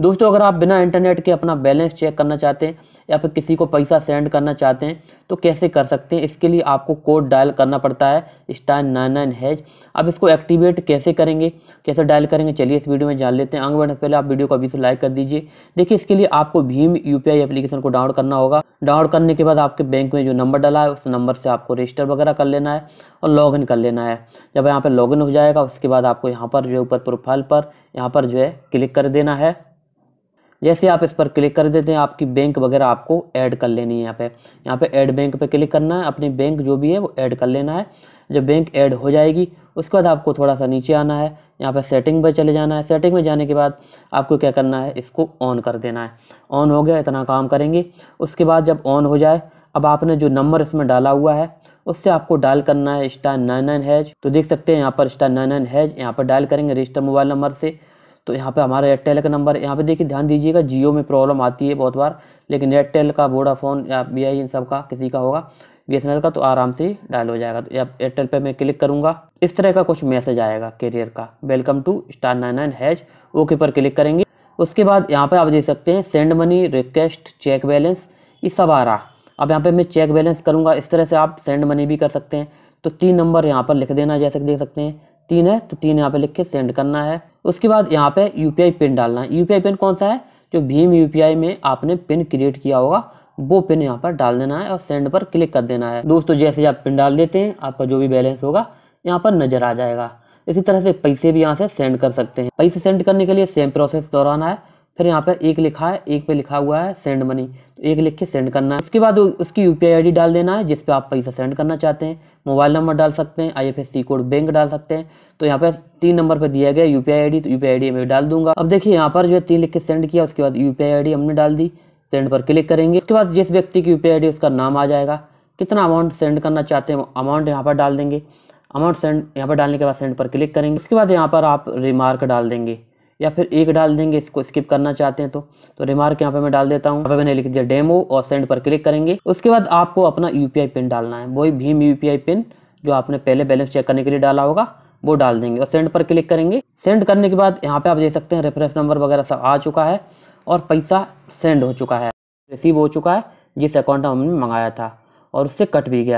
दोस्तों अगर आप बिना इंटरनेट के अपना बैलेंस चेक करना चाहते हैं या फिर किसी को पैसा सेंड करना चाहते हैं तो कैसे कर सकते हैं इसके लिए आपको कोड डायल करना पड़ता है स्टार नाइन नाइन हैज अब इसको एक्टिवेट कैसे करेंगे कैसे डायल करेंगे चलिए इस वीडियो में जान लेते हैं आगे बढ़ने से पहले आप वीडियो को अभी से लाइक कर दीजिए देखिए इसके लिए आपको भीम यू एप्लीकेशन को डाउनलोड करना होगा डाउनलोड करने के बाद आपके बैंक में जो नंबर डाला है उस नंबर से आपको रजिस्टर वगैरह कर लेना है और इन कर लेना है जब यहाँ पर इन हो जाएगा उसके बाद आपको यहाँ पर जो ऊपर प्रोफाइल पर यहाँ पर जो है क्लिक कर देना है जैसे आप इस पर क्लिक कर देते हैं आपकी बैंक वगैरह आपको ऐड कर लेनी है यहाँ पे यहाँ पे ऐड बैंक पे क्लिक करना है अपनी बैंक जो भी है वो ऐड कर लेना है जब बैंक ऐड हो जाएगी उसके बाद आपको थोड़ा सा नीचे आना है यहाँ पर सेटिंग पर चले जाना है सेटिंग में जाने के बाद आपको क्या करना है इसको ऑन कर देना है ऑन हो गया इतना काम करेंगे उसके बाद जब ऑन हो जाए अब आपने जो नंबर इसमें डाला हुआ है उससे आपको डायल करना है स्टार नाइन नाइन हैज तो देख सकते हैं यहाँ पर स्टार नाइन नाइन हैज यहाँ पर डायल करेंगे रजिस्टर मोबाइल नंबर से तो यहाँ पे हमारा एयरटेल का नंबर यहाँ पे देखिए ध्यान दीजिएगा जियो में प्रॉब्लम आती है बहुत बार लेकिन एयरटेल का वोडाफोन या बी आई इन सब का किसी का होगा बी का तो आराम से डायल हो जाएगा तो एयरटेल पे मैं क्लिक करूँगा इस तरह का कुछ मैसेज आएगा कैरियर का welcome to star nine nine has okay पर क्लिक करेंगे उसके बाद यहाँ पर आप देख सकते हैं send money request check balance ये सब आ रहा अब यहाँ पर मैं चेक बैलेंस करूँगा इस तरह से आप सेंड मनी भी कर सकते हैं तो तीन नंबर यहाँ पर लिख देना जैसे देख सकते हैं तीन है तो तीन यहाँ पे लिख के सेंड करना है उसके बाद यहाँ पे यूपीआई पिन डालना है यूपीआई पिन कौन सा है जो भीम यूपीआई में आपने पिन क्रिएट किया होगा वो पिन यहाँ पर डाल देना है और सेंड पर क्लिक कर देना है दोस्तों जैसे आप पिन डाल देते हैं आपका जो भी बैलेंस होगा यहाँ पर नजर आ जाएगा इसी तरह से पैसे भी यहाँ से सेंड कर सकते हैं पैसे सेंड करने के लिए सेम प्रोसेस दोहराना है फिर यहाँ पे एक लिखा है एक पे लिखा हुआ है सेंड मनी तो एक लिख के सेंड करना है उसके बाद उसकी यू पी डाल देना है जिस आप पैसा सेंड करना चाहते हैं मोबाइल नंबर डाल सकते हैं आई कोड बैंक डाल सकते हैं तो यहाँ पे तीन नंबर पर दिया गया यू पी तो यू पी मैं डाल दूंगा अब देखिए यहाँ पर जो है तीन लिख के सेंड किया उसके बाद यू पी हमने डाल दी सेंड पर क्लिक करेंगे उसके बाद जिस व्यक्ति की यू पी उसका नाम आ जाएगा कितना अमाउंट सेंड करना चाहते हैं अमाउंट यहाँ पर डाल देंगे अमाउंट सेंड यहाँ पर डालने के बाद सेंड पर क्लिक करेंगे उसके बाद यहाँ पर आप रिमार्क डाल देंगे या फिर एक डाल देंगे इसको स्किप करना चाहते हैं तो तो रिमार्क यहाँ पे मैं डाल देता हूँ यहाँ पे मैंने लिख दिया डेमो और सेंड पर क्लिक करेंगे उसके बाद आपको अपना यू पिन डालना है वही भीम यू पिन जो आपने पहले बैलेंस चेक करने के लिए डाला होगा वो डाल देंगे और सेंड पर क्लिक करेंगे सेंड करने के बाद यहाँ पे आप देख सकते हैं रेफरेंस नंबर वगैरह सब आ चुका है और पैसा सेंड हो चुका है रिसीव हो चुका है जिस अकाउंट में हमने मंगाया था और उससे कट भी गया